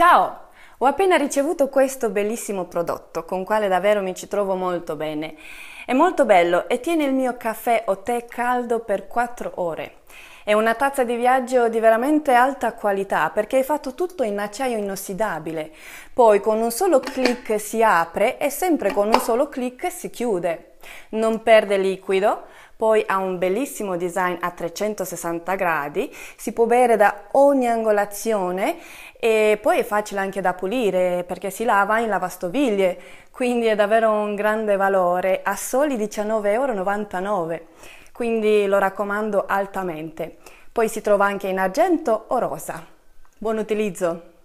Ciao! Ho appena ricevuto questo bellissimo prodotto con quale davvero mi ci trovo molto bene è molto bello e tiene il mio caffè o tè caldo per 4 ore. È una tazza di viaggio di veramente alta qualità perché è fatto tutto in acciaio inossidabile. Poi con un solo clic si apre e sempre con un solo clic si chiude. Non perde liquido, poi ha un bellissimo design a 360 gradi, si può bere da ogni angolazione e poi è facile anche da pulire perché si lava in lavastoviglie, quindi è davvero un grande valore, assolutamente soli 19,99 euro, quindi lo raccomando altamente. Poi si trova anche in argento o rosa. Buon utilizzo!